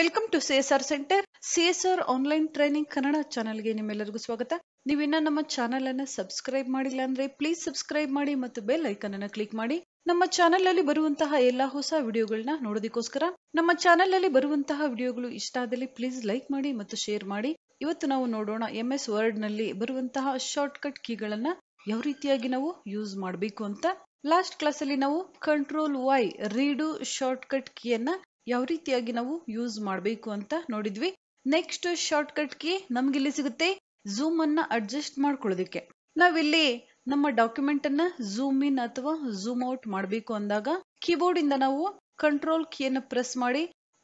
welcome to CSR centre CSR online training Kannada ಚಾನೆಲ್ಗೆ ನಿಮ್ಮೆಲ್ಲರಿಗೂ ಸ್ವಾಗತ ನೀವಿನ್ನ ನಮ್ಮ ಚಾನೆಲ್ ಅನ್ನ ಸಬ್ಸ್ಕ್ರೈಬ್ ಮಾಡಿಲ್ಲ ಅಂದ್ರೆ ಪ್ಲೀಸ್ ಸಬ್ಸ್ಕ್ರೈಬ್ ಮಾಡಿ ಮತ್ತು ಬೆಲ್ ಐಕನ್ ಅನ್ನ ಕ್ಲಿಕ್ ಮಾಡಿ ನಮ್ಮ ಚಾನೆಲ್ ಅಲ್ಲಿ ಬರುವಂತಹ ಎಲ್ಲಾ ಹೊಸ ವಿಡಿಯೋಗಳನ್ನ ನೋಡೋದಕ್ಕೋಸ್ಕರ ನಮ್ಮ ಚಾನೆಲ್ ಅಲ್ಲಿ ಬರುವಂತಹ ವಿಡಿಯೋಗಳು ಇಷ್ಟ ಆದಲ್ಲಿ ಪ್ಲೀಸ್ ಲೈಕ್ ಮಾಡಿ ಮತ್ತು ಶೇರ್ ಮಾಡಿ ಇವತ್ತು ನಾವು ನೋಡೋಣ ಎಂ ಎಸ್ ವರ್ಡ್ ನಲ್ಲಿ ಬರುವಂತಹ ಶಾರ್ಟ್ ಕಟ್ ಕೀಗಳನ್ನ ಯಾವ ರೀತಿಯಾಗಿ ನಾವು ಯೂಸ್ ಮಾಡಬೇಕು ಅಂತ ಲಾಸ್ಟ್ ಕ್ಲಾಸ್ ಅಲ್ಲಿ ನಾವು control Y redo shortcut ಕೀಯನ್ನ ಯಾವ ರೀತಿಯಾಗಿ ನಾವು ಯೂಸ್ ಮಾಡಬೇಕು ಅಂತ ನೋಡಿದ್ವಿ ನೆಕ್ಸ್ಟ್ ಶಾರ್ಟ್ ಕಟ್ ಕೀ ನಮ್ಗಿಲ್ಲಿ ಸಿಗುತ್ತೆ ಝೂಮ್ ಅನ್ನ ಅಡ್ಜಸ್ಟ್ ಮಾಡ್ಕೊಳ್ಳೋದಕ್ಕೆ ನಾವಿಲ್ಲಿ ನಮ್ಮ ಡಾಕ್ಯುಮೆಂಟ್ ಅನ್ನ ಝೂಮ್ ಇನ್ ಅಥವಾ ಝೂಮ್ ಔಟ್ ಮಾಡಬೇಕು ಅಂದಾಗ ಕೀಬೋರ್ಡ್ ಇಂದ ನಾವು ಕಂಟ್ರೋಲ್ ಕೀಯನ್ನು ಪ್ರೆಸ್ ಮಾಡಿ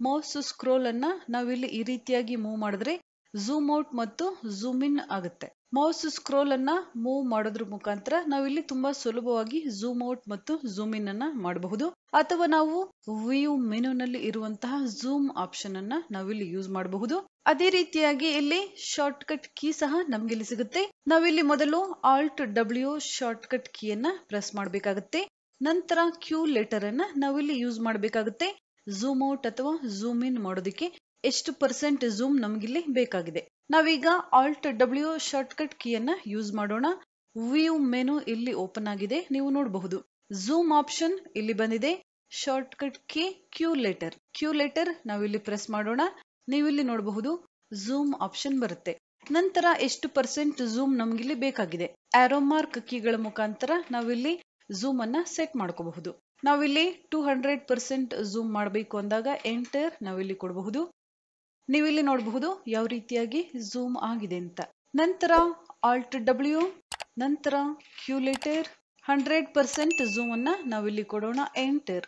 ಮೌಸ್ ಸ್ಕ್ರೋಲ್ ಅನ್ನ ನಾವಿಲ್ಲಿ ಈ ರೀತಿಯಾಗಿ ಮೂವ್ ಮಾಡಿದ್ರೆ ಝೂಮ್ ಔಟ್ ಮತ್ತು ಝೂಮ್ ಇನ್ ಆಗುತ್ತೆ ಮೌಸ್ ಸ್ಕ್ರೋಲ್ ಅನ್ನ ಮೂವ್ ಮಾಡೋದ್ರ ಮುಖಾಂತರ ನಾವಿಲ್ಲಿ ತುಂಬಾ ಸುಲಭವಾಗಿ ಝೂಮ್ ಔಟ್ ಮತ್ತು ಝೂಮ್ ಇನ್ ಅನ್ನ ಮಾಡಬಹುದು ಅಥವಾ ನಾವು ವ್ಯೂ ಮೆನುನಲ್ಲಿ ಇರುವಂತಹ ಝೂಮ್ ಆಪ್ಷನ್ ಅನ್ನ ನಾವಿಲ್ಲಿ ಯೂಸ್ ಮಾಡಬಹುದು ಅದೇ ರೀತಿಯಾಗಿ ಇಲ್ಲಿ ಶಾರ್ಟ್ ಕಟ್ ಕೀ ಸಹ ನಮ್ಗೆ ಇಲ್ಲಿ ಸಿಗುತ್ತೆ ನಾವಿಲ್ಲಿ ಮೊದಲು ಆಲ್ಟ್ ಡಬ್ಲ್ಯೂ ಶಾರ್ಟ್ ಕಟ್ ಕೀಯನ್ನ ಪ್ರೆಸ್ ಮಾಡಬೇಕಾಗುತ್ತೆ ನಂತರ ಕ್ಯೂ ಲೆಟರ್ ಅನ್ನ ನಾವಿಲ್ಲಿ ಯೂಸ್ ಮಾಡಬೇಕಾಗುತ್ತೆ ಝೂಮ್ ಔಟ್ ಅಥವಾ ಝೂಮ್ ಇನ್ ಮಾಡೋದಕ್ಕೆ ಎಷ್ಟು ಪರ್ಸೆಂಟ್ ಝೂಮ್ ಇಲ್ಲಿ ಬೇಕಾಗಿದೆ ನಾವೀಗ ಆಲ್ಟ್ ಡಬ್ಲ್ಯೂ ಶಾರ್ಟ್ಕಟ್ ಕೀಯನ್ನು ಯೂಸ್ ಮಾಡೋಣ ವ್ಯೂ ಮೆನು ಇಲ್ಲಿ ಓಪನ್ ಆಗಿದೆ ನೀವು ನೋಡಬಹುದು ಝೂಮ್ ಆಪ್ಷನ್ ಇಲ್ಲಿ ಬಂದಿದೆ shortcut key Q letter Q letter ನಾವಿಲ್ಲಿ ಪ್ರೆಸ್ ಮಾಡೋಣ ನೀವು ಇಲ್ಲಿ ನೋಡಬಹುದು ಝೂಮ್ ಆಪ್ಷನ್ ಬರುತ್ತೆ ನಂತರ ಎಷ್ಟು ಪರ್ಸೆಂಟ್ ಝೂಮ್ ನಮಗಿಲ್ಲಿ ಬೇಕಾಗಿದೆ ಆರೋಮಾರ್ಕ್ ಕೀಗಳ ಮುಖಾಂತರ ನಾವಿಲ್ಲಿ ಝೂಮ್ ಅನ್ನ ಸೆಟ್ ಮಾಡ್ಕೋಬಹುದು ನಾವಿಲ್ಲಿ ಟೂ ಹಂಡ್ರೆಡ್ ಪರ್ಸೆಂಟ್ ಝೂಮ್ ಮಾಡಬೇಕು ಅಂದಾಗ ಎಂಟರ್ ನಾವಿಲ್ಲಿ ಕೊಡಬಹುದು ನೀವಿಲ್ಲಿ ನೋಡಬಹುದು ಯಾವ ರೀತಿಯಾಗಿ ಝೂಮ್ ಆಗಿದೆ ಅಂತ ನಂತರ ಆಲ್ಟ್ ಡಬ್ಲ್ಯೂ ನಂತರ ಕ್ಯೂಲೇಟರ್ ಹಂಡ್ರೆಡ್ ಪರ್ಸೆಂಟ್ ಝೂಮ್ ಅನ್ನ ನಾವಿಲ್ಲಿ ಕೊಡೋಣ ಎಂಟರ್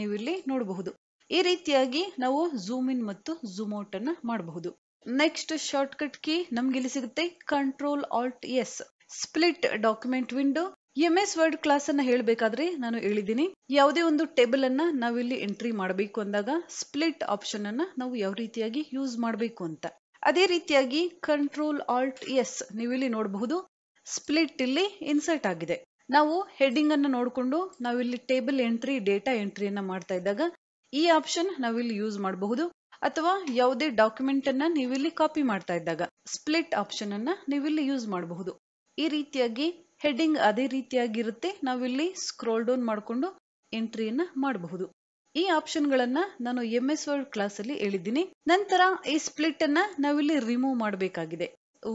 ನೀವಿಲ್ಲಿ ನೋಡಬಹುದು ಈ ರೀತಿಯಾಗಿ ನಾವು ಝೂಮ್ ಇನ್ ಮತ್ತು ಝೂಮ್ ಔಟ್ ಅನ್ನ ಮಾಡಬಹುದು ನೆಕ್ಸ್ಟ್ ಶಾರ್ಟ್ ಕಟ್ ಕೀ ನಮ್ಗೆ ಇಲ್ಲಿ ಸಿಗುತ್ತೆ control alt S split document window M S Word class ಅನ್ನ ಹೇಳಬೇಕಾದ್ರೆ ನಾನು ಹೇಳಿದ್ದೀನಿ ಯಾವುದೇ ಒಂದು ಟೇಬಲ್ ಅನ್ನ ನಾವಿಲ್ಲಿ ಎಂಟ್ರಿ ಮಾಡಬೇಕು ಅಂದಾಗ ಸ್ಪ್ಲಿಟ್ ಆಪ್ಷನ್ ಅನ್ನ ನಾವು ಯಾವ ರೀತಿಯಾಗಿ ಯೂಸ್ ಮಾಡಬೇಕು ಅಂತ ಅದೇ ರೀತಿಯಾಗಿ ಕಂಟ್ರೋಲ್ ಆಲ್ಟ್ ಎಸ್ ನೀವಿಲ್ಲಿ ನೋಡಬಹುದು ಸ್ಪ್ಲಿಟ್ ಇಲ್ಲಿ ಇನ್ಸರ್ಟ್ ಆಗಿದೆ ನಾವು ಹೆಡ್ಡಿಂಗ್ ಅನ್ನು ನೋಡಿಕೊಂಡು ನಾವಿಲ್ಲಿ ಟೇಬಲ್ ಎಂಟ್ರಿ ಡೇಟಾ ಎಂಟ್ರಿಯನ್ನ ಮಾಡ್ತಾ ಇದ್ದಾಗ ಈ ಆಪ್ಷನ್ ನಾವಿಲ್ಲಿ ಯೂಸ್ ಮಾಡಬಹುದು ಅಥವಾ ಯಾವುದೇ ಡಾಕ್ಯುಮೆಂಟ್ ಅನ್ನ ನೀವಿಲ್ಲಿ ಕಾಪಿ ಮಾಡ್ತಾ ಇದ್ದಾಗ ಸ್ಪ್ಲಿಟ್ ಆಪ್ಷನ್ ಅನ್ನ ನೀವಿಲ್ಲಿ ಯೂಸ್ ಮಾಡಬಹುದು ಈ ರೀತಿಯಾಗಿ ಹೆಡ್ಡಿಂಗ್ ಅದೇ ರೀತಿಯಾಗಿರುತ್ತೆ ನಾವಿಲ್ಲಿ ಸ್ಕ್ರೋಲ್ ಡೌನ್ ಮಾಡಿಕೊಂಡು ಎಂಟ್ರಿಯನ್ನ ಮಾಡಬಹುದು ಈ ಆಪ್ಷನ್ ಗಳನ್ನ ನಾನು ಎಂ ಎಸ್ ವರ್ಡ್ ಕ್ಲಾಸ್ ಅಲ್ಲಿ ಹೇಳಿದ್ದೀನಿ ನಂತರ ಈ ಸ್ಪ್ಲಿಟ್ ಅನ್ನ ನಾವಿಲ್ಲಿ ರಿಮೂವ್ ಮಾಡಬೇಕಾಗಿದೆ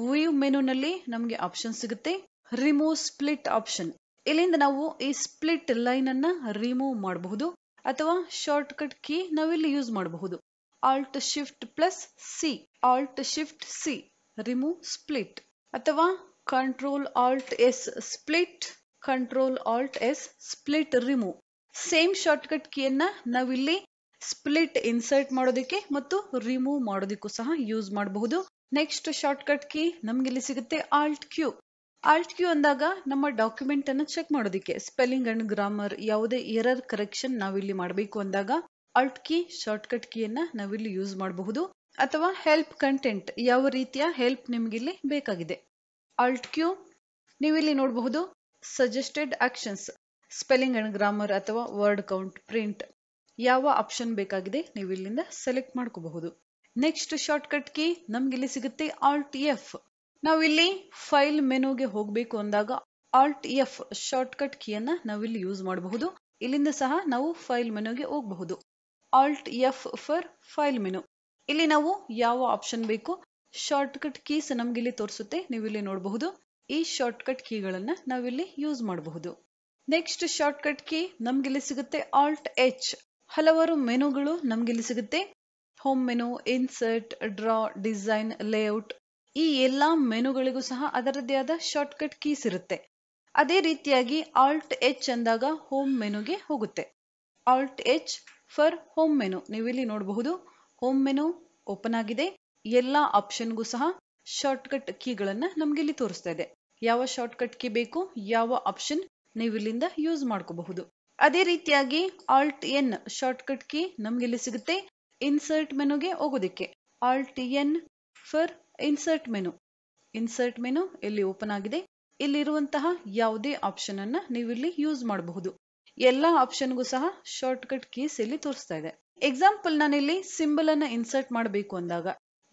ವ್ಯೂ ಮೆನುನಲ್ಲಿ ನಮಗೆ ಆಪ್ಷನ್ ಸಿಗುತ್ತೆ ರಿಮೂವ್ ಸ್ಪ್ಲಿಟ್ ಆಪ್ಷನ್ ಇಲ್ಲಿಂದ ನಾವು ಈ ಸ್ಪ್ಲಿಟ್ ಲೈನ್ ಅನ್ನ ರಿಮೂವ್ ಮಾಡಬಹುದು ಅಥವಾ ಶಾರ್ಟ್ ಕಟ್ ಕೀ ನಾವಿಲ್ಲಿ ಯೂಸ್ ಮಾಡಬಹುದು alt shift plus C alt shift C remove split ಅಥವಾ control alt S split control alt S split remove same shortcut ಕೀಯನ್ನು ನಾವಿಲ್ಲಿ ಸ್ಪ್ಲಿಟ್ ಇನ್ಸರ್ಟ್ ಮಾಡೋದಕ್ಕೆ ಮತ್ತು ರಿಮೂವ್ ಮಾಡೋದಿಕ್ಕೂ ಸಹ ಯೂಸ್ ಮಾಡಬಹುದು ನೆಕ್ಸ್ಟ್ ಶಾರ್ಟ್ಕಟ್ ಕೀ ನಮ್ಗೆ ಸಿಗುತ್ತೆ ಆಲ್ಟ್ ಕ್ಯೂ ಆಲ್ಟ್ ಕ್ಯೂ ಅಂದಾಗ ನಮ್ಮ ಡಾಕ್ಯುಮೆಂಟ್ ಅನ್ನ ಚೆಕ್ ಮಾಡೋದಕ್ಕೆ ಸ್ಪೆಲ್ಲಿಂಗ್ ಅಂಡ್ ಗ್ರಾಮರ್ ಯಾವುದೇ ಎರರ್ ಕರೆಕ್ಷನ್ ನಾವಿಲ್ಲಿ ಮಾಡಬೇಕು ಅಂದಾಗ ಆಲ್ಟ್ ಕೀ ಶಾರ್ಟ್ಕಟ್ ಅನ್ನ ನಾವಿಲ್ಲಿ ಯೂಸ್ ಮಾಡಬಹುದು ಅಥವಾ ಹೆಲ್ಪ್ ಕಂಟೆಂಟ್ ಯಾವ ರೀತಿಯ ಹೆಲ್ಪ್ ನಿಮ್ಗಿಲ್ಲಿ ಬೇಕಾಗಿದೆ ಆಲ್ಟ್ ಕ್ಯೂ ನೀವು ಇಲ್ಲಿ ನೋಡಬಹುದು suggested actions spelling and grammar ಅಥವಾ ವರ್ಡ್ ಕೌಂಟ್ ಪ್ರಿಂಟ್ ಯಾವ ಆಪ್ಷನ್ ಬೇಕಾಗಿದೆ ನೀವು ಇಲ್ಲಿಂದ ಸೆಲೆಕ್ಟ್ ಮಾಡ್ಕೋಬಹುದು ನೆಕ್ಸ್ಟ್ ಶಾರ್ಟ್ ಕಟ್ ಕೀ ನಮ್ಗೆ ಇಲ್ಲಿ ಸಿಗುತ್ತೆ ಆಲ್ಟ್ ಎಫ್ ನಾವಿಲ್ಲಿ ಫೈಲ್ ಮೆನುಗೆ ಹೋಗಬೇಕು ಅಂದಾಗ ಆಲ್ಟ್ ಎಫ್ ಶಾರ್ಟ್ ಕಟ್ ನಾವು ನಾವಿಲ್ಲಿ ಯೂಸ್ ಮಾಡಬಹುದು ಇಲ್ಲಿಂದ ಸಹ ನಾವು ಫೈಲ್ ಮೆನುಗೆ ಹೋಗಬಹುದು alt F for file menu ಇಲ್ಲಿ ನಾವು ಯಾವ ಆಪ್ಷನ್ ಬೇಕು ಶಾರ್ಟ್ಕಟ್ ಕೀಸ್ ಇಲ್ಲಿ ತೋರಿಸುತ್ತೆ ನೀವು ಇಲ್ಲಿ ನೋಡಬಹುದು ಈ ಶಾರ್ಟ್ಕಟ್ ಕೀಗಳನ್ನ ನಾವಿಲ್ಲಿ ಯೂಸ್ ಮಾಡಬಹುದು ನೆಕ್ಸ್ಟ್ ಶಾರ್ಟ್ಕಟ್ ಕೀ ಇಲ್ಲಿ ಸಿಗುತ್ತೆ ಆಲ್ಟ್ ಎಚ್ ಹಲವಾರು ಮೆನುಗಳು ಇಲ್ಲಿ ಸಿಗುತ್ತೆ home menu insert draw design layout ಈ ಎಲ್ಲಾ ಮೆನುಗಳಿಗೂ ಸಹ ಅದರದ್ದೇ ಆದ ಶಾರ್ಟ್ಕಟ್ ಕೀಸ್ ಇರುತ್ತೆ ಅದೇ ರೀತಿಯಾಗಿ ಆಲ್ಟ್ ಎಚ್ ಅಂದಾಗ ಹೋಮ್ ಮೆನುಗೆ ಹೋಗುತ್ತೆ alt H for home menu ನೀವು ಇಲ್ಲಿ ನೋಡಬಹುದು ಹೋಮ್ ಮೆನು ಓಪನ್ ಆಗಿದೆ ಎಲ್ಲ ಆಪ್ಷನ್ಗೂ ಸಹ ಶಾರ್ಟ್ಕಟ್ ಕೀಗಳನ್ನು ನಮ್ಗೆ ಇಲ್ಲಿ ತೋರಿಸ್ತಾ ಇದೆ ಯಾವ ಶಾರ್ಟ್ಕಟ್ ಕೀ ಬೇಕು ಯಾವ ಆಪ್ಷನ್ ನೀವು ಇಲ್ಲಿಂದ ಯೂಸ್ ಮಾಡ್ಕೋಬಹುದು ಅದೇ ರೀತಿಯಾಗಿ ಆಲ್ಟ್ ಎನ್ ಶಾರ್ಟ್ಕಟ್ ಕೀ ನಮ್ಗೆ ಇಲ್ಲಿ ಸಿಗುತ್ತೆ ಇನ್ಸರ್ಟ್ ಮೆನುಗೆ ಹೋಗೋದಿಕ್ಕೆ alt N for insert menu insert menu ಇಲ್ಲಿ ಓಪನ್ ಆಗಿದೆ ಇಲ್ಲಿರುವಂತಹ ಯಾವುದೇ ಆಪ್ಷನ್ ಅನ್ನ ನೀವು ಇಲ್ಲಿ ಯೂಸ್ ಮಾಡಬಹುದು ಎಲ್ಲಾ ಆಪ್ಷನ್ಗೂ ಸಹ ಶಾರ್ಟ್ಕಟ್ ಕೀಸ್ ಇಲ್ಲಿ ತೋರಿಸ್ತಾ ಇದೆ ಎಕ್ಸಾಂಪಲ್ ಇಲ್ಲಿ ಸಿಂಬಲ್ ಅನ್ನ ಇನ್ಸರ್ಟ್ ಮಾಡಬೇಕು ಅಂದಾಗ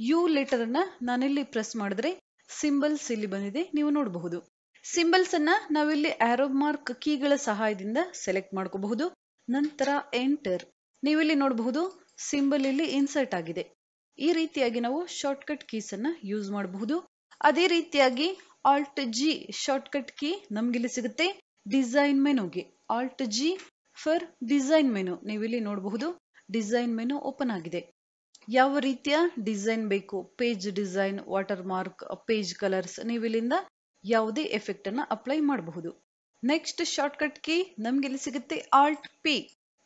ಯು ಲೆಟರ್ ಅನ್ನ ನಾನಿಲ್ಲಿ ಪ್ರೆಸ್ ಮಾಡಿದ್ರೆ ಸಿಂಬಲ್ಸ್ ಇಲ್ಲಿ ಬಂದಿದೆ ನೀವು ನೋಡಬಹುದು ಸಿಂಬಲ್ಸ್ ಅನ್ನ ನಾವಿಲ್ಲಿ ಆರೋ ಮಾರ್ಕ್ ಕೀಗಳ ಸಹಾಯದಿಂದ ಸೆಲೆಕ್ಟ್ ಮಾಡ್ಕೋಬಹುದು ನಂತರ ಎಂಟರ್ ನೀವಿಲ್ಲಿ ನೋಡಬಹುದು ಸಿಂಬಲ್ ಇಲ್ಲಿ ಇನ್ಸರ್ಟ್ ಆಗಿದೆ ಈ ರೀತಿಯಾಗಿ ನಾವು ಶಾರ್ಟ್ ಕಟ್ ಕೀಸ್ ಅನ್ನ ಯೂಸ್ ಮಾಡಬಹುದು ಅದೇ ರೀತಿಯಾಗಿ alt G shortcut key ನಮ್ಗಿಲ್ಲಿ ಸಿಗುತ್ತೆ ಡಿಸೈನ್ ಮೆನುಗೆ alt G for design menu ನೀವಿಲ್ಲಿ ನೋಡಬಹುದು ಡಿಸೈನ್ ಮೆನು ಓಪನ್ ಆಗಿದೆ ಯಾವ ರೀತಿಯ ಡಿಸೈನ್ ಬೇಕು page design watermark page colours ನೀವು ಇಲ್ಲಿಂದ ಯಾವುದೇ ಎಫೆಕ್ಟ್ ಅನ್ನ ಅಪ್ಲೈ ಮಾಡಬಹುದು ನೆಕ್ಸ್ಟ್ ಶಾರ್ಟ್ ಕಟ್ ಕೀ ನಮ್ಗೆ ಇಲ್ಲಿ ಸಿಗುತ್ತೆ ಆಲ್ಟ್ ಪಿ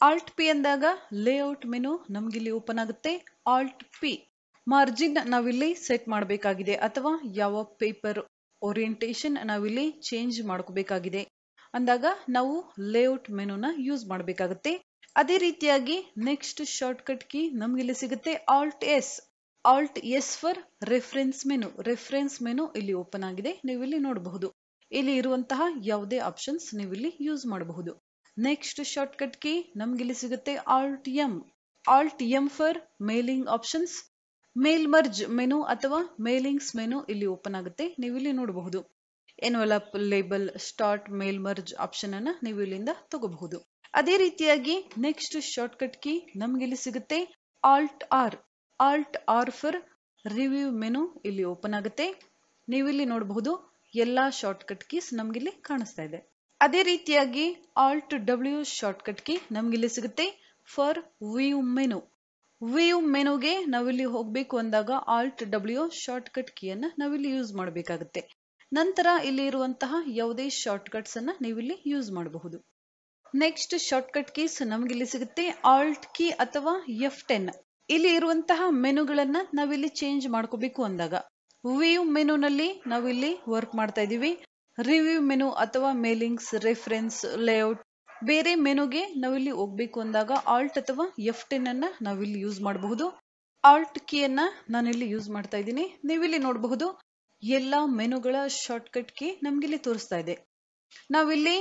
ಆಲ್ಟ್ ಪಿ ಅಂದಾಗ ಲೇಔಟ್ ಮೆನು ನಮ್ಗೆ ಇಲ್ಲಿ ಓಪನ್ ಆಗುತ್ತೆ ಆಲ್ಟ್ ಪಿ ಮಾರ್ಜಿನ್ ನಾವಿಲ್ಲಿ ಸೆಟ್ ಮಾಡಬೇಕಾಗಿದೆ ಅಥವಾ ಯಾವ ಪೇಪರ್ ಓರಿಯೆಂಟೇಶನ್ ನಾವಿಲ್ಲಿ ಚೇಂಜ್ ಮಾಡ್ಕೋಬೇಕಾಗಿದೆ ಅಂದಾಗ ನಾವು ಲೇಔಟ್ ಮೆನುನ ಯೂಸ್ ಮಾಡಬೇಕಾಗುತ್ತೆ ಅದೇ ರೀತಿಯಾಗಿ ನೆಕ್ಸ್ಟ್ ಶಾರ್ಟ್ಕಟ್ ಕೀ ಇಲ್ಲಿ ಸಿಗುತ್ತೆ alt S alt S for reference menu reference menu ಇಲ್ಲಿ ಓಪನ್ ಆಗಿದೆ ನೀವು ಇಲ್ಲಿ ನೋಡಬಹುದು ಇಲ್ಲಿ ಇರುವಂತಹ ಯಾವುದೇ ಆಪ್ಷನ್ಸ್ ನೀವು ಇಲ್ಲಿ ಯೂಸ್ ಮಾಡಬಹುದು ನೆಕ್ಸ್ಟ್ ಶಾರ್ಟ್ಕಟ್ ಕೀ ಇಲ್ಲಿ ಸಿಗುತ್ತೆ alt M alt M for mailing options mail merge menu ಅಥವಾ ಮೇಲಿಂಗ್ಸ್ ಮೆನು ಇಲ್ಲಿ ಓಪನ್ ಆಗುತ್ತೆ ನೀವು ಇಲ್ಲಿ ನೋಡಬಹುದು envelope label start mail merge option ಅನ್ನ ನೀವು ಇಲ್ಲಿಂದ ತಗೋಬಹುದು ಅದೇ ರೀತಿಯಾಗಿ ನೆಕ್ಸ್ಟ್ ಕಟ್ ಕೀ ನಮ್ಗೆ ಇಲ್ಲಿ ಸಿಗುತ್ತೆ alt R alt R for review menu ಇಲ್ಲಿ ಓಪನ್ ಆಗುತ್ತೆ ನೀವು ಇಲ್ಲಿ ನೋಡಬಹುದು ಎಲ್ಲಾ ಶಾರ್ಟ್ ಕಟ್ ಕೀಸ್ ಇಲ್ಲಿ ಕಾಣಿಸ್ತಾ ಇದೆ ಅದೇ ರೀತಿಯಾಗಿ alt W shortcut key ನಮ್ಗಿಲ್ಲಿ ಸಿಗುತ್ತೆ ಫಾರ್ ವ್ಯೂ ಮೆನು ವ್ಯೂ ಮೆನುಗೆ ನಾವಿಲ್ಲಿ ಹೋಗ್ಬೇಕು ಅಂದಾಗ ಆಲ್ಟ್ ಡಬ್ಲ್ಯೂ ಶಾರ್ಟ್ ಕಟ್ ಕೀಯನ್ನ ನಾವಿಲ್ಲಿ ಯೂಸ್ ಮಾಡಬೇಕಾಗುತ್ತೆ ನಂತರ ಇಲ್ಲಿ ಇರುವಂತಹ ಯಾವುದೇ ಕಟ್ಸ್ ಅನ್ನ ನೀವಿಲ್ಲಿ ಯೂಸ್ ಮಾಡಬಹುದು ನೆಕ್ಸ್ಟ್ ಶಾರ್ಟ್ಕಟ್ ಕೀಸ್ ಇಲ್ಲಿ ಸಿಗುತ್ತೆ ಆಲ್ಟ್ ಕೀ ಅಥವಾ ಎಫ್ ಟೆನ್ ಇಲ್ಲಿ ಇರುವಂತಹ ಮೆನುಗಳನ್ನ ನಾವಿಲ್ಲಿ ಚೇಂಜ್ ಮಾಡ್ಕೋಬೇಕು ಅಂದಾಗ ವ್ಯೂ ಮೆನುನಲ್ಲಿ ನಾವಿಲ್ಲಿ ವರ್ಕ್ ಮಾಡ್ತಾ ಇದೀವಿ ರಿವ್ಯೂ ಮೆನು ಅಥವಾ ಮೇಲಿಂಗ್ಸ್ ರೆಫರೆನ್ಸ್ ಲೇಔಟ್ ಬೇರೆ ಮೆನುಗೆ ನಾವಿಲ್ಲಿ ಹೋಗ್ಬೇಕು ಅಂದಾಗ ಆಲ್ಟ್ ಅಥವಾ ಎಫ್ ಟೆನ್ ಅನ್ನ ನಾವಿಲ್ಲಿ ಯೂಸ್ ಮಾಡಬಹುದು ಆಲ್ಟ್ ಕೀಯನ್ನ ನಾನಿಲ್ಲಿ ಯೂಸ್ ಮಾಡ್ತಾ ಇದ್ದೀನಿ ನೀವಿಲ್ಲಿ ನೋಡಬಹುದು ಎಲ್ಲಾ ಮೆನುಗಳ ಶಾರ್ಟ್ಕಟ್ ಕೀ ಇಲ್ಲಿ ತೋರಿಸ್ತಾ ಇದೆ ನಾವಿಲ್ಲಿ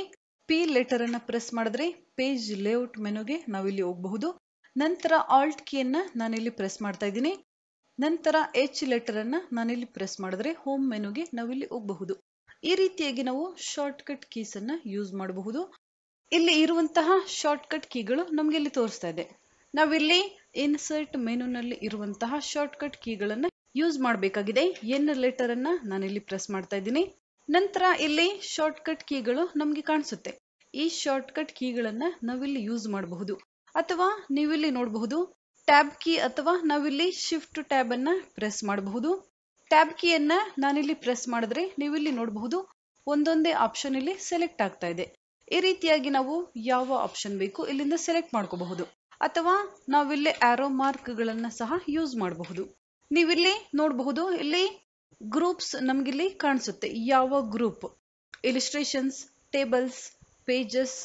ಪಿ ಲೆಟರ್ ಅನ್ನ ಪ್ರೆಸ್ ಮಾಡಿದ್ರೆ ಪೇಜ್ ಲೇಔಟ್ ಮೆನುಗೆ ನಾವಿಲ್ಲಿ ಹೋಗಬಹುದು ನಂತರ ಆಲ್ಟ್ ಕೀಯನ್ನು ನಾನಿಲ್ಲಿ ಪ್ರೆಸ್ ಮಾಡ್ತಾ ಇದ್ದೀನಿ ನಂತರ ಎಚ್ ಲೆಟರ್ ನಾನು ನಾನಿಲ್ಲಿ ಪ್ರೆಸ್ ಮಾಡಿದ್ರೆ ಹೋಮ್ ಮೆನುಗೆ ನಾವಿಲ್ಲಿ ಹೋಗಬಹುದು ಈ ರೀತಿಯಾಗಿ ನಾವು ಶಾರ್ಟ್ಕಟ್ ಅನ್ನು ಯೂಸ್ ಮಾಡಬಹುದು ಇಲ್ಲಿ ಇರುವಂತಹ ಶಾರ್ಟ್ಕಟ್ ಕೀಗಳು ನಮಗೆ ಇಲ್ಲಿ ತೋರಿಸ್ತಾ ಇದೆ ನಾವಿಲ್ಲಿ ಇನ್ಸರ್ಟ್ ಮೆನುನಲ್ಲಿ ಇರುವಂತಹ ಶಾರ್ಟ್ಕಟ್ ಕೀಗಳನ್ನು ಯೂಸ್ ಮಾಡಬೇಕಾಗಿದೆ ಎನ್ ನಾನು ನಾನಿಲ್ಲಿ ಪ್ರೆಸ್ ಮಾಡ್ತಾ ಇದ್ದೀನಿ ನಂತರ ಇಲ್ಲಿ ಶಾರ್ಟ್ಕಟ್ ಕೀಗಳು ನಮಗೆ ಕಾಣಿಸುತ್ತೆ ಈ ಶಾರ್ಟ್ಕಟ್ ಕೀಗಳನ್ನ ನಾವಿಲ್ಲಿ ಯೂಸ್ ಮಾಡಬಹುದು ಅಥವಾ ನೀವಿಲ್ಲಿ ನೋಡಬಹುದು ಟ್ಯಾಬ್ ಕೀ ಅಥವಾ ನಾವಿಲ್ಲಿ ಶಿಫ್ಟ್ ಟ್ಯಾಬ್ ಅನ್ನ ಪ್ರೆಸ್ ಮಾಡಬಹುದು ಟ್ಯಾಬ್ ಕೀಯನ್ನ ನಾನಿಲ್ಲಿ ಪ್ರೆಸ್ ಮಾಡಿದ್ರೆ ನೀವಿಲ್ಲಿ ನೋಡಬಹುದು ಒಂದೊಂದೇ ಆಪ್ಷನ್ ಇಲ್ಲಿ ಸೆಲೆಕ್ಟ್ ಆಗ್ತಾ ಇದೆ ಈ ರೀತಿಯಾಗಿ ನಾವು ಯಾವ ಆಪ್ಷನ್ ಬೇಕು ಇಲ್ಲಿಂದ ಸೆಲೆಕ್ಟ್ ಮಾಡ್ಕೋಬಹುದು ಅಥವಾ ನಾವಿಲ್ಲಿ ಆರೋ ಗಳನ್ನ ಸಹ ಯೂಸ್ ಮಾಡಬಹುದು ನೀವಿಲ್ಲಿ ನೋಡಬಹುದು ಇಲ್ಲಿ ಗ್ರೂಪ್ಸ್ ನಮಗಿಲ್ಲಿ ಕಾಣಿಸುತ್ತೆ ಯಾವ group illustrations tables pages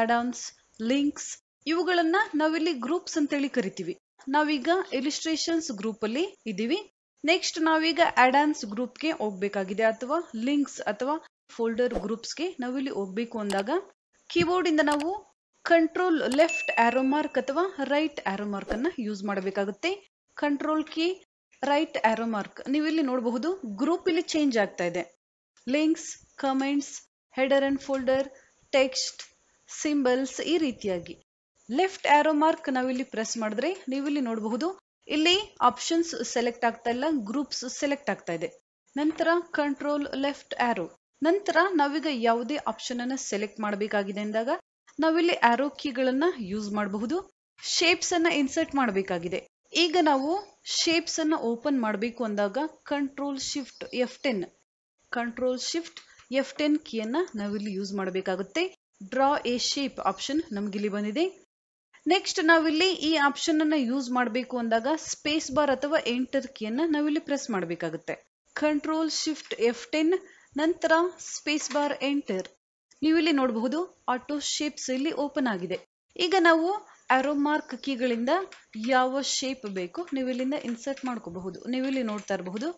add ons links ಇವುಗಳನ್ನ ನಾವಿಲ್ಲಿ ಗ್ರೂಪ್ಸ್ ಅಂತೇಳಿ ಕರಿತೀವಿ ನಾವೀಗ ಇಲಿಸ್ಟ್ರೇಷನ್ಸ್ ಗ್ರೂಪ್ ಅಲ್ಲಿ ಇದೀವಿ ನೆಕ್ಸ್ಟ್ ನಾವೀಗ ಆಡಾನ್ಸ್ ಗ್ರೂಪ್ಗೆ ಹೋಗ್ಬೇಕಾಗಿದೆ ಅಥವಾ ಲಿಂಕ್ಸ್ ಅಥವಾ ಫೋಲ್ಡರ್ ಗ್ರೂಪ್ಸ್ಗೆ ನಾವಿಲ್ಲಿ ಹೋಗ್ಬೇಕು ಅಂದಾಗ ಕೀಬೋರ್ಡ್ ಇಂದ ನಾವು ಕಂಟ್ರೋಲ್ ಲೆಫ್ಟ್ ಆರೋ ಮಾರ್ಕ್ ಅಥವಾ ರೈಟ್ ಆರೋ ಮಾರ್ಕ್ ಅನ್ನ ಯೂಸ್ ಮಾಡಬೇಕಾಗುತ್ತೆ control key right arrow mark ಇಲ್ಲಿ ನೋಡಬಹುದು ಗ್ರೂಪ್ ಇಲ್ಲಿ ಚೇಂಜ್ ಆಗ್ತಾ ಇದೆ links comments header and folder text symbols ಈ ರೀತಿಯಾಗಿ ಲೆಫ್ಟ್ ಆರೋ ಮಾರ್ಕ್ ನಾವಿಲ್ಲಿ ಪ್ರೆಸ್ ಮಾಡಿದ್ರೆ ನೀವಿಲ್ಲಿ ನೋಡಬಹುದು ಇಲ್ಲಿ ಆಪ್ಷನ್ಸ್ ಸೆಲೆಕ್ಟ್ ಆಗ್ತಾ ಇಲ್ಲ ಗ್ರೂಪ್ಸ್ ಸೆಲೆಕ್ಟ್ ಆಗ್ತಾ ಇದೆ ನಂತರ ಕಂಟ್ರೋಲ್ ಲೆಫ್ಟ್ ಆರೋ ನಂತರ ನಾವೀಗ ಯಾವುದೇ ಆಪ್ಷನ್ ಅನ್ನ ಸೆಲೆಕ್ಟ್ ಮಾಡಬೇಕಾಗಿದೆ ಅಂದಾಗ ನಾವಿಲ್ಲಿ ಆರೋ ಕೀಗಳನ್ನ ಯೂಸ್ ಮಾಡಬಹುದು ಶೇಪ್ಸ್ ಅನ್ನ ಇನ್ಸರ್ಟ್ ಮಾಡಬೇಕಾಗಿದೆ ಈಗ ನಾವು ಶೇಪ್ಸನ್ನು ಓಪನ್ ಮಾಡಬೇಕು ಅಂದಾಗ control shift F ten control shift F ten ನಾವು ನಾವಿಲ್ಲಿ ಯೂಸ್ ಮಾಡಬೇಕಾಗುತ್ತೆ ಡ್ರಾ ಎ ಶೇಪ್ ಆಪ್ಷನ್ ಇಲ್ಲಿ ಬಂದಿದೆ ನೆಕ್ಸ್ಟ್ ನಾವಿಲ್ಲಿ ಈ ಆಪ್ಷನ್ ಅನ್ನ ಯೂಸ್ ಮಾಡಬೇಕು ಅಂದಾಗ ಸ್ಪೇಸ್ ಬಾರ್ ಅಥವಾ ಎಂಟರ್ ಕೀಯನ್ನ ನಾವಿಲ್ಲಿ ಪ್ರೆಸ್ ಮಾಡಬೇಕಾಗುತ್ತೆ ಕಂಟ್ರೋಲ್ ಶಿಫ್ಟ್ ಎಫ್ ಟೆನ್ ನಂತರ ಸ್ಪೇಸ್ ಬಾರ್ ಎಂಟರ್ ನೀವಿಲ್ಲಿ ನೋಡಬಹುದು ಆಟೋ ಶೇಪ್ಸ್ ಇಲ್ಲಿ ಓಪನ್ ಆಗಿದೆ ಈಗ ನಾವು ಆರೋಮಾರ್ಕ್ ಕೀಗಳಿಂದ ಯಾವ ಶೇಪ್ ಬೇಕು ನೀವು ಇಲ್ಲಿಂದ ಇನ್ಸರ್ಟ್ ಮಾಡ್ಕೋಬಹುದು ನೀವು ಇಲ್ಲಿ ನೋಡ್ತಾ ಇರಬಹುದು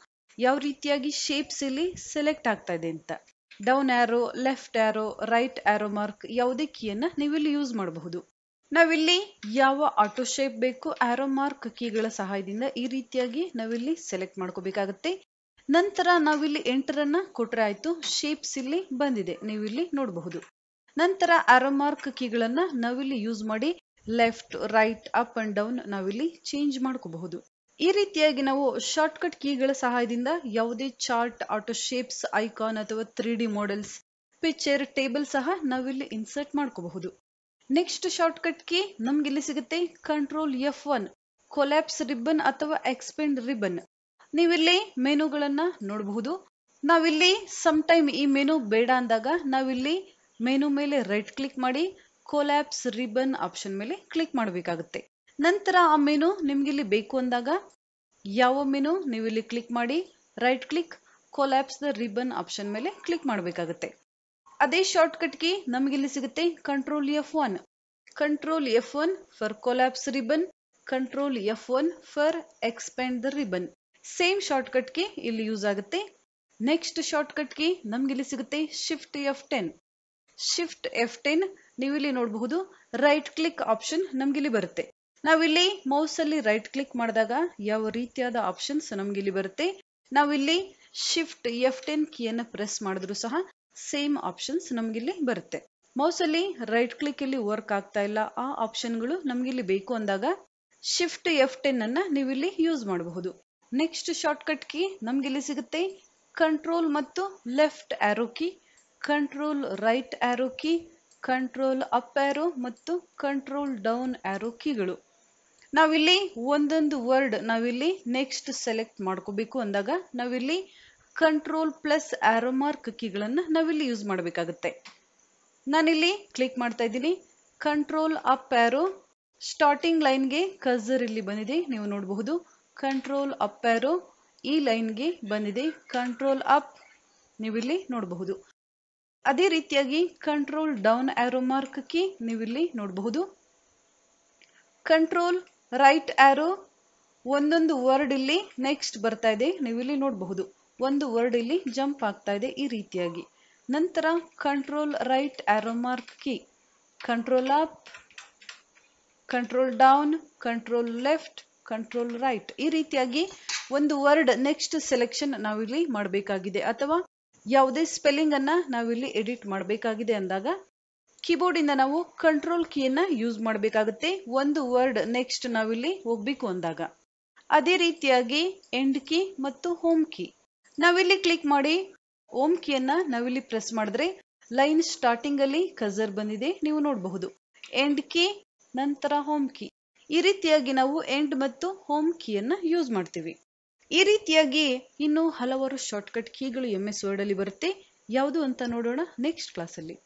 ಯಾವ ರೀತಿಯಾಗಿ ಶೇಪ್ಸ್ ಇಲ್ಲಿ ಸೆಲೆಕ್ಟ್ ಆಗ್ತಾ ಇದೆ ಅಂತ down arrow left arrow right arrow mark ಯಾವುದೇ ಕೀಯನ್ನು ನೀವು ಇಲ್ಲಿ ಯೂಸ್ ಮಾಡಬಹುದು ನಾವಿಲ್ಲಿ ಯಾವ ಆಟೋ ಶೇಪ್ ಬೇಕು ಆರೋ ಮಾರ್ಕ್ ಕೀಗಳ ಸಹಾಯದಿಂದ ಈ ರೀತಿಯಾಗಿ ನಾವಿಲ್ಲಿ ಸೆಲೆಕ್ಟ್ ಮಾಡ್ಕೋಬೇಕಾಗತ್ತೆ ನಂತರ ನಾವಿಲ್ಲಿ ಅನ್ನ ಕೊಟ್ರೆ ಆಯ್ತು ಶೇಪ್ಸ್ ಇಲ್ಲಿ ಬಂದಿದೆ ನೀವು ಇಲ್ಲಿ ನೋಡಬಹುದು ನಂತರ ಆರೋ ಮಾರ್ಕ್ ಕೀಗಳನ್ನ ನಾವಿಲ್ಲಿ ಯೂಸ್ ಮಾಡಿ left right up and down ನಾವಿಲ್ಲಿ ಚೇಂಜ್ ಮಾಡ್ಕೋಬಹುದು ಈ ರೀತಿಯಾಗಿ ನಾವು ಶಾರ್ಟ್ಕಟ್ ಕೀಗಳ ಸಹಾಯದಿಂದ ಯಾವುದೇ ಚಾರ್ಟ್ ಆಟೋ ಶೇಪ್ಸ್ ಐಕಾನ್ ಅಥವಾ three D models picture table ಸಹ ನಾವಿಲ್ಲಿ ಇನ್ಸರ್ಟ್ ಮಾಡ್ಕೋಬಹುದು ನೆಕ್ಸ್ಟ್ ಶಾರ್ಟ್ಕಟ್ ಕೀ ನಮ್ಗೆ ಇಲ್ಲಿ ಸಿಗುತ್ತೆ control F one collapse ribbon ಅಥವಾ ಎಕ್ಸ್ಪೆಂಡ್ ರಿಬ್ಬನ್ ನೀವಿಲ್ಲಿ ಮೆನುಗಳನ್ನ ನೋಡಬಹುದು ನಾವಿಲ್ಲಿ ಸಮ್ ಟೈಮ್ ಈ ಮೆನು ಬೇಡ ಅಂದಾಗ ನಾವಿಲ್ಲಿ ಮೆನು ಮೇಲೆ ರೈಟ್ ಕ್ಲಿಕ್ ಮಾಡಿ ಕೊಲ್ಯಾಪ್ಸ್ ರಿಬನ್ ಆಪ್ಷನ್ ಮೇಲೆ ಕ್ಲಿಕ್ ಮಾಡಬೇಕಾಗುತ್ತೆ ನಂತರ ಆ ಮೆನು ನಿಮ್ಗೆ ಇಲ್ಲಿ ಬೇಕು ಅಂದಾಗ ಯಾವ ಮೆನು ನೀವು ಇಲ್ಲಿ ಕ್ಲಿಕ್ ಮಾಡಿ right click collapse the ribbon option ಮೇಲೆ ಕ್ಲಿಕ್ ಮಾಡಬೇಕಾಗುತ್ತೆ ಅದೇ ಶಾರ್ಟ್ ಕಟ್ಗೆ ನಮ್ಗೆ ಇಲ್ಲಿ ಸಿಗುತ್ತೆ control F one control F one for collapse ribbon control F one for expand the ribbon same short ಇಲ್ಲಿ ಯೂಸ್ ಆಗುತ್ತೆ ನೆಕ್ಸ್ಟ್ ಶಾರ್ಟ್ ಕಟ್ಗೆ ನಮ್ಗೆ ಇಲ್ಲಿ ಸಿಗುತ್ತೆ shift F ten shift F ten ಇಲ್ಲಿ ನೋಡಬಹುದು ರೈಟ್ ಕ್ಲಿಕ್ ಆಪ್ಷನ್ ನಮ್ಗಿಲ್ಲಿ ಬರುತ್ತೆ ನಾವಿಲ್ಲಿ ಮೌಸ್ ಅಲ್ಲಿ ರೈಟ್ ಕ್ಲಿಕ್ ಮಾಡಿದಾಗ ಯಾವ ರೀತಿಯಾದ ಆಪ್ಷನ್ಸ್ ನಮ್ಗಿಲ್ಲಿ ಬರುತ್ತೆ ನಾವಿಲ್ಲಿ ಶಿಫ್ಟ್ ಎಫ್ ಟೆನ್ ಕೀಯನ್ನ ಪ್ರೆಸ್ ಮಾಡಿದ್ರು ಸಹ ಸೇಮ್ ಆಪ್ಷನ್ಸ್ ನಮ್ಗಿಲ್ಲಿ ಬರುತ್ತೆ ಮೌಸ್ ಅಲ್ಲಿ ರೈಟ್ ಕ್ಲಿಕ್ ಇಲ್ಲಿ ವರ್ಕ್ ಆಗ್ತಾ ಇಲ್ಲ ಆ ಆಪ್ಷನ್ಗಳು ನಮ್ಗಿಲ್ಲಿ ಬೇಕು ಅಂದಾಗ ಶಿಫ್ಟ್ ಎಫ್ ಟೆನ್ ಅನ್ನ ನೀವಿಲ್ಲಿ ಯೂಸ್ ಮಾಡಬಹುದು ನೆಕ್ಸ್ಟ್ ಶಾರ್ಟ್ಕಟ್ ಕೀ ನಮ್ಗಿಲ್ಲಿ ಸಿಗುತ್ತೆ ಕಂಟ್ರೋಲ್ ಮತ್ತು left arrow key control right arrow key control up arrow ಮತ್ತು ಕಂಟ್ರೋಲ್ ಡೌನ್ ಆ್ಯರೋ ಕೀಗಳು ನಾವಿಲ್ಲಿ ಒಂದೊಂದು ವರ್ಡ್ ನಾವಿಲ್ಲಿ ನೆಕ್ಸ್ಟ್ ಸೆಲೆಕ್ಟ್ ಮಾಡ್ಕೋಬೇಕು ಅಂದಾಗ ನಾವಿಲ್ಲಿ ಕಂಟ್ರೋಲ್ ಪ್ಲಸ್ ಆ್ಯರೋ ಮಾರ್ಕ್ ಕೀಗಳನ್ನು ನಾವಿಲ್ಲಿ ಯೂಸ್ ಮಾಡಬೇಕಾಗುತ್ತೆ ನಾನಿಲ್ಲಿ ಕ್ಲಿಕ್ ಮಾಡ್ತಾ ಇದ್ದೀನಿ ಕಂಟ್ರೋಲ್ ಅಪ್ ಆ್ಯರೋ ಸ್ಟಾರ್ಟಿಂಗ್ ಲೈನ್ಗೆ ಕಝರ್ ಇಲ್ಲಿ ಬಂದಿದೆ ನೀವು ನೋಡಬಹುದು ಕಂಟ್ರೋಲ್ ಅಪ್ ಆ್ಯರೋ ಈ ಲೈನ್ಗೆ ಬಂದಿದೆ ಕಂಟ್ರೋಲ್ ಅಪ್ ನೀವಿಲ್ಲಿ ನೋಡಬಹುದು ಅದೇ ರೀತಿಯಾಗಿ control down arrow mark key ನೀವಿಲ್ಲಿ ನೋಡಬಹುದು ಕಂಟ್ರೋಲ್ ರೈಟ್ ಆರೋ ಒಂದೊಂದು ವರ್ಡ್ ಇಲ್ಲಿ ನೆಕ್ಸ್ಟ್ ಬರ್ತಾ ಇದೆ ನೀವಿಲ್ಲಿ ನೋಡಬಹುದು ಒಂದು ವರ್ಡ್ ಇಲ್ಲಿ ಜಂಪ್ ಆಗ್ತಾ ಇದೆ ಈ ರೀತಿಯಾಗಿ ನಂತರ control right arrow mark key control up control down control left control right ಈ ರೀತಿಯಾಗಿ ಒಂದು ವರ್ಡ್ ನೆಕ್ಸ್ಟ್ ಸೆಲೆಕ್ಷನ್ ನಾವಿಲ್ಲಿ ಮಾಡಬೇಕಾಗಿದೆ ಅಥವಾ ಯಾವುದೇ ನಾವು ನಾವಿಲ್ಲಿ ಎಡಿಟ್ ಮಾಡಬೇಕಾಗಿದೆ ಅಂದಾಗ ಕೀಬೋರ್ಡಿಂದ ನಾವು ಕಂಟ್ರೋಲ್ ಕೀಯನ್ನು ಯೂಸ್ ಮಾಡಬೇಕಾಗುತ್ತೆ ಒಂದು ವರ್ಡ್ ನೆಕ್ಸ್ಟ್ ನಾವಿಲ್ಲಿ ಹೋಗ್ಬೇಕು ಅಂದಾಗ ಅದೇ ರೀತಿಯಾಗಿ ಎಂಡ್ ಕೀ ಮತ್ತು ಹೋಮ್ ಕೀ ನಾವಿಲ್ಲಿ ಕ್ಲಿಕ್ ಮಾಡಿ ಓಮ್ ಕೀಯನ್ನು ನಾವಿಲ್ಲಿ ಪ್ರೆಸ್ ಮಾಡಿದ್ರೆ ಲೈನ್ ಸ್ಟಾರ್ಟಿಂಗ್ ಅಲ್ಲಿ ಕಜರ್ ಬಂದಿದೆ ನೀವು ನೋಡಬಹುದು ಎಂಡ್ ಕೀ ನಂತರ ಹೋಮ್ ಕೀ ಈ ರೀತಿಯಾಗಿ ನಾವು ಎಂಡ್ ಮತ್ತು ಹೋಮ್ ಕೀಯನ್ನು ಯೂಸ್ ಮಾಡ್ತೀವಿ ಈ ರೀತಿಯಾಗಿ ಇನ್ನೂ ಹಲವಾರು ಶಾರ್ಟ್ಕಟ್ ಕೀಗಳು ಎಂ ಎಸ್ ಅಲ್ಲಿ ಬರುತ್ತೆ ಯಾವುದು ಅಂತ ನೋಡೋಣ ನೆಕ್ಸ್ಟ್ ಕ್ಲಾಸಲ್ಲಿ